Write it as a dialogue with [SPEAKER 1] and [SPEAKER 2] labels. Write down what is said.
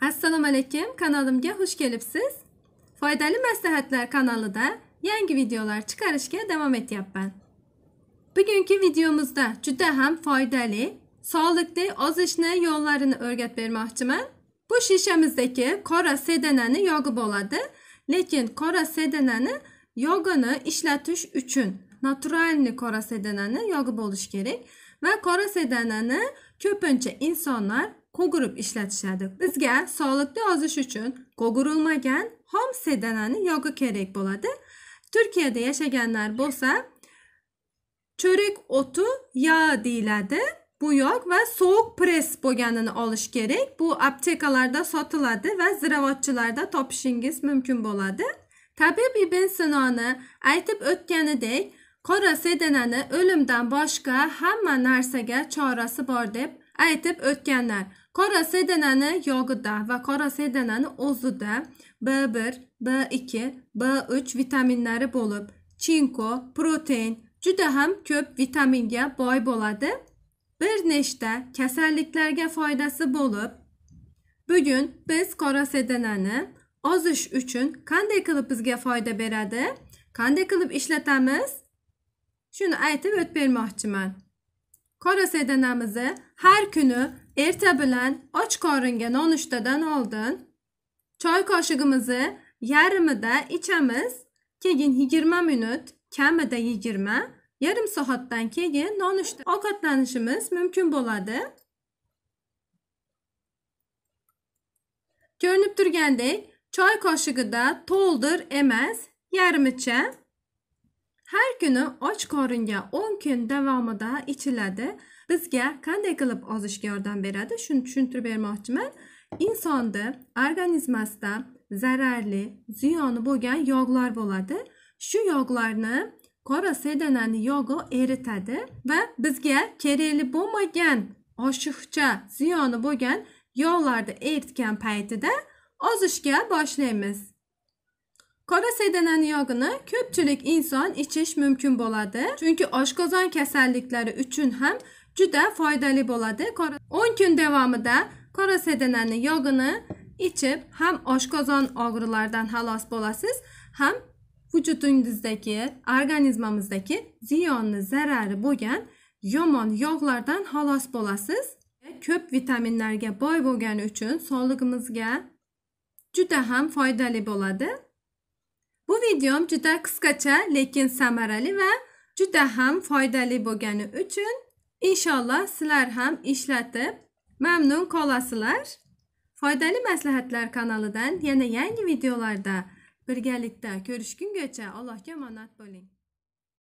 [SPEAKER 1] assalomu alaykum kanalimga xush kelibsiz foydali maslahatlar kanalida yangi videolar chiqarishga davom etyapman bugungi videomizda juda ham foydali sog'liqli ozishni yo'llarini o'rgatib bermoqchiman bu şişemizdeki qora sedeneni yogi bo'ladi lekin qora sedeneni yogini işletiş üçün, naturalniy qora sedeneni yogi bo'lishi gerek ve qora sedeneni köpünce insanlar. qog'urib ishlatishadi bizga sog'liqli ozish uchun qog'urilmagan xom sedananı yogi kerak bo'ladi turkiyada yashaganlar bo'lsa çörek otu ya deyiladi bu yog va sovuq press bo'lganini olish kerak bu aptekalarda sotiladi va ziravorchilarda topishingiz mumkin bo'ladi tabib ibn sinoni aytib o'tganidek qora sedanani o'limdan boshqa hamma narsaga chorasi bor deb aytib o'tganlar qora sedanani yog'ida va qora sedanani o'zida b bir b ikki b uch vitaminlari bo'lib chinko protein juda ham ko'p vitaminga boy bo'ladi bir nechta kasalliklarga foydasi bo'lib bugun biz qora sedanani ozish uchun qanday qilib bizga foyda beradi qanday qilib ishlatamiz shuni aytib o'tib bermoqchiman Koresedenemizi her günü erte bilen och qoringa nonushtadan oldin choy qoshigimizni yarmida içemiz. Keyin 20 minut, de 20, yarım yarim soatdan keyin nonushta ovqatlanishimiz mumkin bo'ladi. Ko'rinib turgandek, choy qoshigida to'ldir emas, yarmicha har kuni och qoringa 10 kun davomida ichiladi bizga qanday qilib ozishga yordam beradi shuni tushuntirib bermoqchiman insonni organizmasida zararli ziyoni bo'lgan yog'lar bo'ladi shu yog'larni qora sedanani yog'i eritadi va bizga kerakli bo'lmagan oshiqcha ziyoni bo'lgan yog'larni eritgan paytida ozishga boshlaymiz Qora sedanan yağını köpçülük insan içiş mümkün boladı. chunki oshqozon kasalliklari üçün ham juda faydalı boladı. 10 kun davomida qora sedanani yağını ichib, ham oshqozon ağrılardan halas bolasız, ham vücudunuzdaki, organizmimizdagi ziyonni, zarari bo'lgan yomon yağlardan halas bolasız. Köp vitaminlarga boy bo'lgani üçün sog'lig'imizga juda ham faydalı boladı. Bu videom juda qisqacha, lekin samarali va juda ham foydali bo'lgani uchun inshaalloh sizlar ham ishlatib mamnun qolasizlar. Foydali maslahatlar kanalidan yana yangi videolarda birgalikda ko'rishguncha Allohga omonat bo'ling.